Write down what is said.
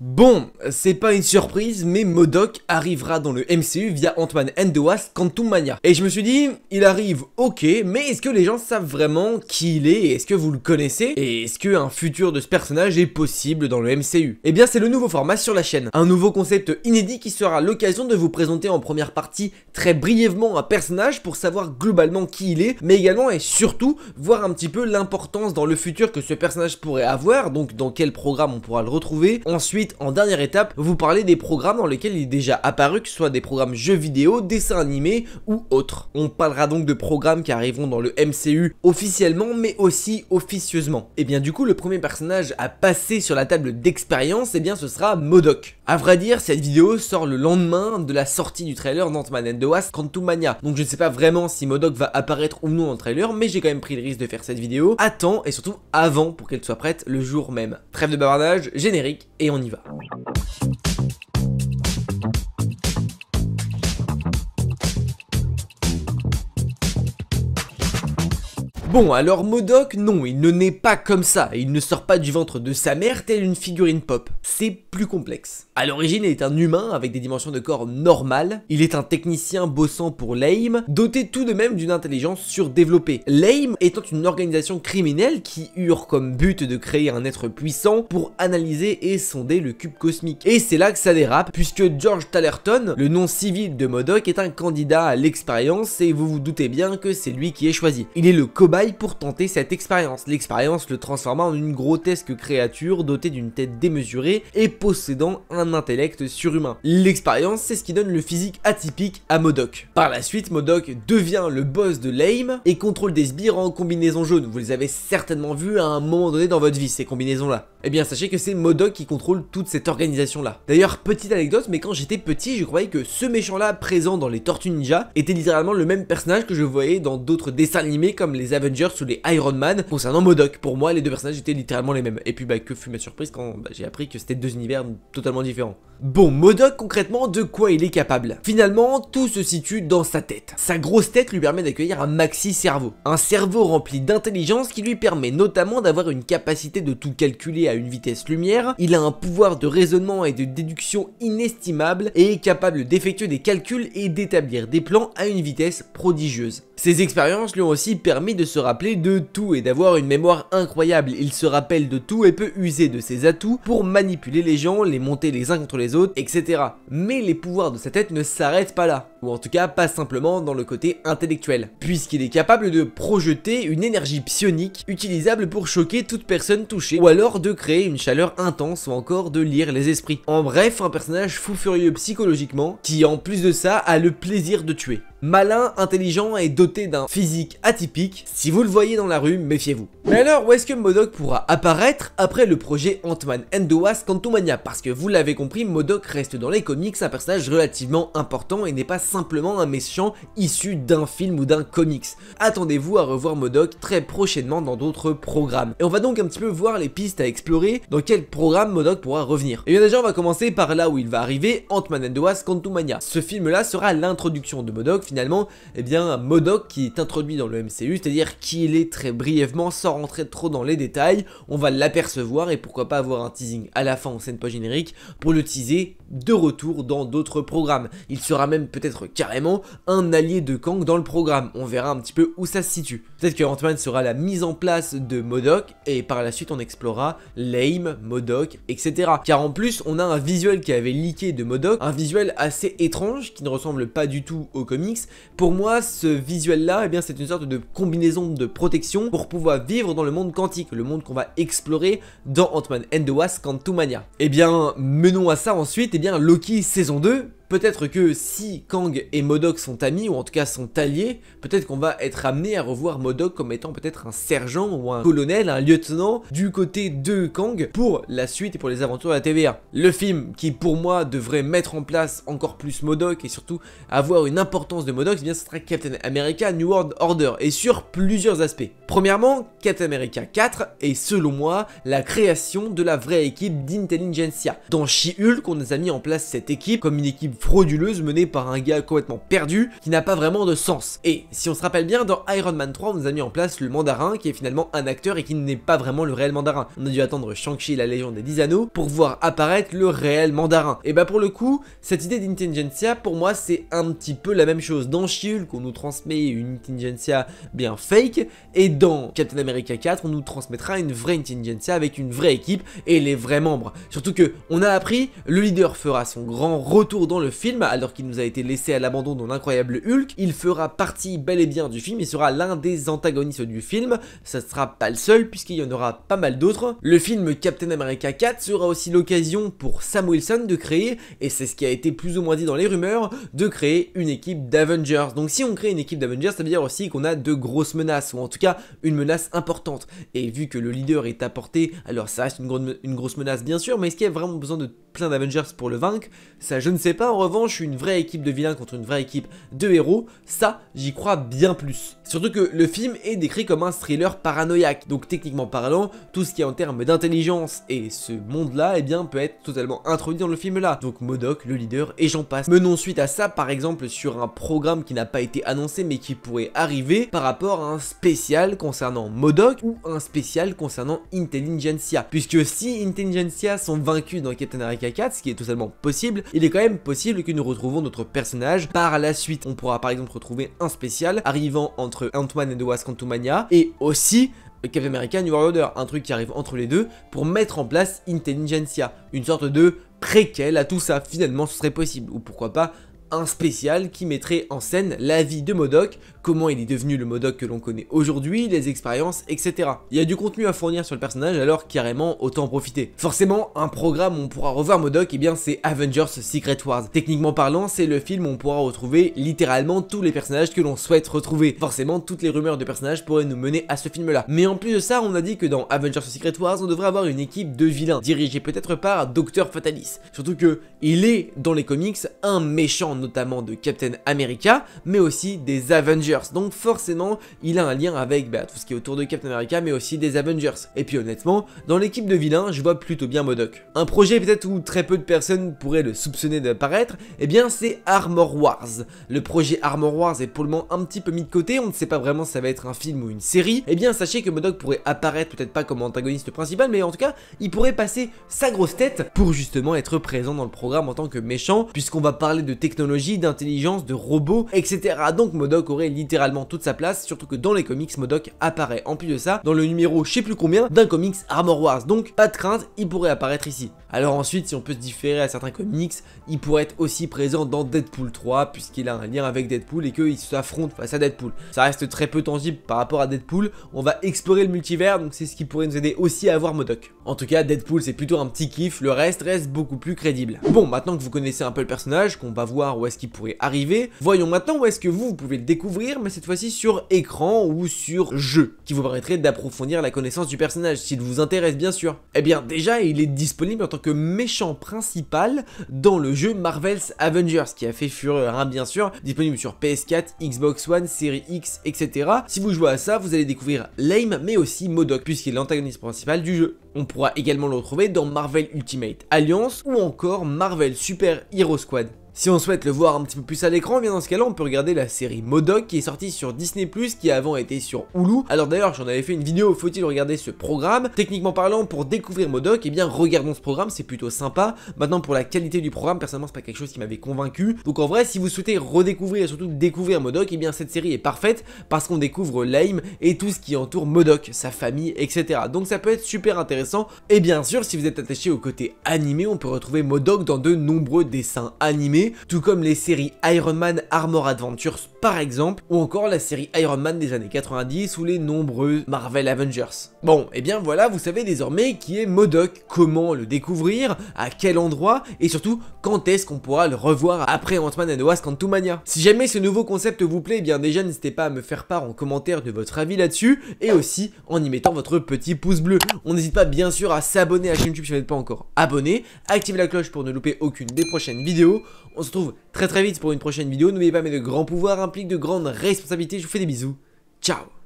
Bon, c'est pas une surprise, mais Modoc arrivera dans le MCU via Ant-Man and the Wasp Quantum Mania. Et je me suis dit, il arrive ok, mais est-ce que les gens savent vraiment qui il est Est-ce que vous le connaissez Et est-ce qu'un futur de ce personnage est possible dans le MCU Eh bien, c'est le nouveau format sur la chaîne. Un nouveau concept inédit qui sera l'occasion de vous présenter en première partie très brièvement un personnage pour savoir globalement qui il est, mais également et surtout voir un petit peu l'importance dans le futur que ce personnage pourrait avoir, donc dans quel programme on pourra le retrouver. Ensuite, en dernière étape, vous parlez des programmes dans lesquels il est déjà apparu, que ce soit des programmes jeux vidéo, dessins animés ou autres. On parlera donc de programmes qui arriveront dans le MCU officiellement, mais aussi officieusement. Et eh bien du coup, le premier personnage à passer sur la table d'expérience, et eh bien ce sera Modoc. A vrai dire, cette vidéo sort le lendemain de la sortie du trailer d'Ant-Man and the Wasp Quantumania. Donc je ne sais pas vraiment si Modoc va apparaître ou non dans le trailer, mais j'ai quand même pris le risque de faire cette vidéo à temps et surtout avant pour qu'elle soit prête le jour même. Trêve de bavardage, générique et on y va. Bon, alors Modoc, non, il ne naît pas comme ça, il ne sort pas du ventre de sa mère telle une figurine pop. C'est plus complexe. À l'origine, il est un humain avec des dimensions de corps normales, il est un technicien bossant pour l'AIM, doté tout de même d'une intelligence surdéveloppée. L'AIM étant une organisation criminelle qui eurent comme but de créer un être puissant pour analyser et sonder le cube cosmique. Et c'est là que ça dérape, puisque George Tallerton, le nom civil de Modoc, est un candidat à l'expérience et vous vous doutez bien que c'est lui qui est choisi. Il est le cobalt pour tenter cette expérience. L'expérience le transforma en une grotesque créature dotée d'une tête démesurée et possédant un intellect surhumain. L'expérience, c'est ce qui donne le physique atypique à Modoc. Par la suite, Modoc devient le boss de Lame et contrôle des sbires en combinaison jaune. Vous les avez certainement vus à un moment donné dans votre vie, ces combinaisons-là. Eh bien, sachez que c'est Modoc qui contrôle toute cette organisation-là. D'ailleurs, petite anecdote, mais quand j'étais petit, je croyais que ce méchant-là présent dans les Tortues Ninja était littéralement le même personnage que je voyais dans d'autres dessins animés comme les Avengers sous les Iron Man concernant Modoc. Pour moi, les deux personnages étaient littéralement les mêmes. Et puis, bah, que fut ma surprise quand bah, j'ai appris que c'était deux univers totalement différents. Bon, Modoc, concrètement, de quoi il est capable Finalement, tout se situe dans sa tête. Sa grosse tête lui permet d'accueillir un maxi cerveau. Un cerveau rempli d'intelligence qui lui permet notamment d'avoir une capacité de tout calculer à une vitesse lumière. Il a un pouvoir de raisonnement et de déduction inestimable et est capable d'effectuer des calculs et d'établir des plans à une vitesse prodigieuse. Ces expériences lui ont aussi permis de se rappeler de tout et d'avoir une mémoire incroyable. Il se rappelle de tout et peut user de ses atouts pour manipuler les gens, les monter les uns contre les autres, etc. Mais les pouvoirs de sa tête ne s'arrêtent pas là, ou en tout cas pas simplement dans le côté intellectuel, puisqu'il est capable de projeter une énergie psionique utilisable pour choquer toute personne touchée, ou alors de créer une chaleur intense ou encore de lire les esprits. En bref, un personnage fou furieux psychologiquement qui en plus de ça a le plaisir de tuer malin, intelligent et doté d'un physique atypique. Si vous le voyez dans la rue, méfiez-vous. Mais alors, où est-ce que Modoc pourra apparaître après le projet Ant-Man and the Wasp Quantumania Parce que vous l'avez compris, Modoc reste dans les comics un personnage relativement important et n'est pas simplement un méchant issu d'un film ou d'un comics. Attendez-vous à revoir Modoc très prochainement dans d'autres programmes. Et on va donc un petit peu voir les pistes à explorer, dans quel programme Modoc pourra revenir. Et bien déjà, on va commencer par là où il va arriver, Ant-Man and the Wasp Quantumania. Ce film-là sera l'introduction de Modoc finalement, eh bien, Modoc qui est introduit dans le MCU, c'est-à-dire qu'il est très brièvement, sans rentrer trop dans les détails, on va l'apercevoir et pourquoi pas avoir un teasing à la fin en scène pas générique pour le teaser de retour dans d'autres programmes. Il sera même peut-être carrément un allié de Kang dans le programme, on verra un petit peu où ça se situe. Peut-être que Ant-Man sera la mise en place de Modoc et par la suite on explorera Lame, Modoc, etc. Car en plus on a un visuel qui avait leaké de Modoc, un visuel assez étrange qui ne ressemble pas du tout aux comics pour moi, ce visuel-là, eh bien, c'est une sorte de combinaison de protection pour pouvoir vivre dans le monde quantique, le monde qu'on va explorer dans Ant-Man and the Wasp Quantumania. Eh bien, menons à ça ensuite, eh bien, Loki saison 2, peut-être que si Kang et Modoc sont amis, ou en tout cas sont alliés, peut-être qu'on va être amené à revoir Modoc comme étant peut-être un sergent ou un colonel, un lieutenant du côté de Kang pour la suite et pour les aventures de la TVA. Le film qui pour moi devrait mettre en place encore plus Modoc et surtout avoir une importance de Modoc, eh bien ce sera Captain America New World Order et sur plusieurs aspects. Premièrement, Captain America 4 est selon moi la création de la vraie équipe d'Intelligentsia. Dans She-Hulk, on a mis en place cette équipe comme une équipe frauduleuse menée par un gars complètement perdu qui n'a pas vraiment de sens. Et si on se rappelle bien, dans Iron Man 3, on nous a mis en place le mandarin qui est finalement un acteur et qui n'est pas vraiment le réel mandarin. On a dû attendre Shang-Chi la légende des 10 anneaux pour voir apparaître le réel mandarin. Et bah pour le coup, cette idée d'intelligentsia pour moi c'est un petit peu la même chose. Dans She-Hulk, on nous transmet une intelligentsia bien fake et dans Captain America 4, on nous transmettra une vraie intelligentsia avec une vraie équipe et les vrais membres. Surtout que on a appris, le leader fera son grand retour dans le film, alors qu'il nous a été laissé à l'abandon dans l'incroyable Hulk, il fera partie bel et bien du film, et sera l'un des antagonistes du film, ça ne sera pas le seul puisqu'il y en aura pas mal d'autres. Le film Captain America 4 sera aussi l'occasion pour Sam Wilson de créer, et c'est ce qui a été plus ou moins dit dans les rumeurs, de créer une équipe d'Avengers. Donc si on crée une équipe d'Avengers, ça veut dire aussi qu'on a de grosses menaces, ou en tout cas une menace importante. Et vu que le leader est apporté, alors ça reste une, une grosse menace bien sûr, mais est-ce qu'il y a vraiment besoin de plein d'Avengers pour le vaincre. Ça, je ne sais pas. En revanche, une vraie équipe de vilains contre une vraie équipe de héros, ça, j'y crois bien plus. Surtout que le film est décrit comme un thriller paranoïaque. Donc techniquement parlant, tout ce qui est en termes d'intelligence et ce monde-là, eh bien, peut être totalement introduit dans le film-là. Donc Modoc, le leader, et j'en passe. Menons suite à ça, par exemple, sur un programme qui n'a pas été annoncé mais qui pourrait arriver par rapport à un spécial concernant Modoc ou un spécial concernant Intelligentsia. Puisque si Intelligentsia sont vaincus dans Captain America ce qui est totalement possible, il est quand même possible que nous retrouvons notre personnage par la suite. On pourra par exemple retrouver un spécial arrivant entre Antoine et The Wasp et aussi euh, Captain America New World Order, un truc qui arrive entre les deux pour mettre en place Intelligentsia, une sorte de préquel à tout ça, finalement ce serait possible, ou pourquoi pas un spécial qui mettrait en scène la vie de Modoc, comment il est devenu le Modoc que l'on connaît aujourd'hui, les expériences, etc. Il y a du contenu à fournir sur le personnage, alors carrément autant en profiter. Forcément, un programme où on pourra revoir Modoc, et eh bien c'est Avengers Secret Wars. Techniquement parlant, c'est le film où on pourra retrouver littéralement tous les personnages que l'on souhaite retrouver. Forcément, toutes les rumeurs de personnages pourraient nous mener à ce film-là. Mais en plus de ça, on a dit que dans Avengers Secret Wars, on devrait avoir une équipe de vilains, dirigée peut-être par Docteur Fatalis. Surtout que il est, dans les comics, un méchant notamment de Captain America, mais aussi des Avengers. Donc forcément, il a un lien avec bah, tout ce qui est autour de Captain America, mais aussi des Avengers. Et puis honnêtement, dans l'équipe de vilains, je vois plutôt bien Modoc. Un projet peut-être où très peu de personnes pourraient le soupçonner d'apparaître, eh bien c'est Armor Wars. Le projet Armor Wars est pour le moment un petit peu mis de côté, on ne sait pas vraiment si ça va être un film ou une série. Eh bien sachez que Modoc pourrait apparaître peut-être pas comme antagoniste principal, mais en tout cas, il pourrait passer sa grosse tête pour justement être présent dans le programme en tant que méchant, puisqu'on va parler de technologie d'intelligence, de robots, etc. Donc Modoc aurait littéralement toute sa place, surtout que dans les comics, Modoc apparaît en plus de ça dans le numéro je sais plus combien d'un comics Armor Wars. Donc pas de crainte, il pourrait apparaître ici. Alors ensuite, si on peut se différer à certains comics, il pourrait être aussi présent dans Deadpool 3 puisqu'il a un lien avec Deadpool et qu'il s'affronte face à Deadpool. Ça reste très peu tangible par rapport à Deadpool. On va explorer le multivers, donc c'est ce qui pourrait nous aider aussi à avoir Modoc. En tout cas, Deadpool c'est plutôt un petit kiff, le reste reste beaucoup plus crédible. Bon, maintenant que vous connaissez un peu le personnage, qu'on va voir où est-ce qu'il pourrait arriver. Voyons maintenant où est-ce que vous, pouvez le découvrir, mais cette fois-ci sur écran ou sur jeu, qui vous permettrait d'approfondir la connaissance du personnage, s'il vous intéresse bien sûr. Eh bien déjà, il est disponible en tant que méchant principal dans le jeu Marvel's Avengers, qui a fait fureur, hein, bien sûr, disponible sur PS4, Xbox One, Series X, etc. Si vous jouez à ça, vous allez découvrir Lame, mais aussi Modoc, puisqu'il est l'antagoniste principal du jeu. On pourra également le retrouver dans Marvel Ultimate Alliance ou encore Marvel Super Hero Squad. Si on souhaite le voir un petit peu plus à l'écran, eh bien dans ce cas-là, on peut regarder la série Modoc qui est sortie sur Disney+, qui avant était sur Hulu. Alors d'ailleurs, j'en avais fait une vidéo, faut-il regarder ce programme Techniquement parlant, pour découvrir Modoc, eh bien regardons ce programme, c'est plutôt sympa. Maintenant, pour la qualité du programme, personnellement, c'est pas quelque chose qui m'avait convaincu. Donc en vrai, si vous souhaitez redécouvrir et surtout découvrir Modoc, eh bien cette série est parfaite parce qu'on découvre Lame et tout ce qui entoure Modoc, sa famille, etc. Donc ça peut être super intéressant. Et bien sûr, si vous êtes attaché au côté animé, on peut retrouver Modoc dans de nombreux dessins animés tout comme les séries Iron Man Armor Adventures par exemple, ou encore la série Iron Man des années 90 ou les nombreux Marvel Avengers. Bon, et eh bien voilà, vous savez désormais qui est Modoc, comment le découvrir, à quel endroit, et surtout quand est-ce qu'on pourra le revoir après Ant-Man and the Wasp Si jamais ce nouveau concept vous plaît, eh bien déjà n'hésitez pas à me faire part en commentaire de votre avis là-dessus, et aussi en y mettant votre petit pouce bleu. On n'hésite pas bien sûr à s'abonner à chaîne YouTube si vous n'êtes pas encore abonné, activez la cloche pour ne louper aucune des prochaines vidéos, on se retrouve très très vite pour une prochaine vidéo. N'oubliez pas, mais de grands pouvoirs impliquent de grandes responsabilités. Je vous fais des bisous. Ciao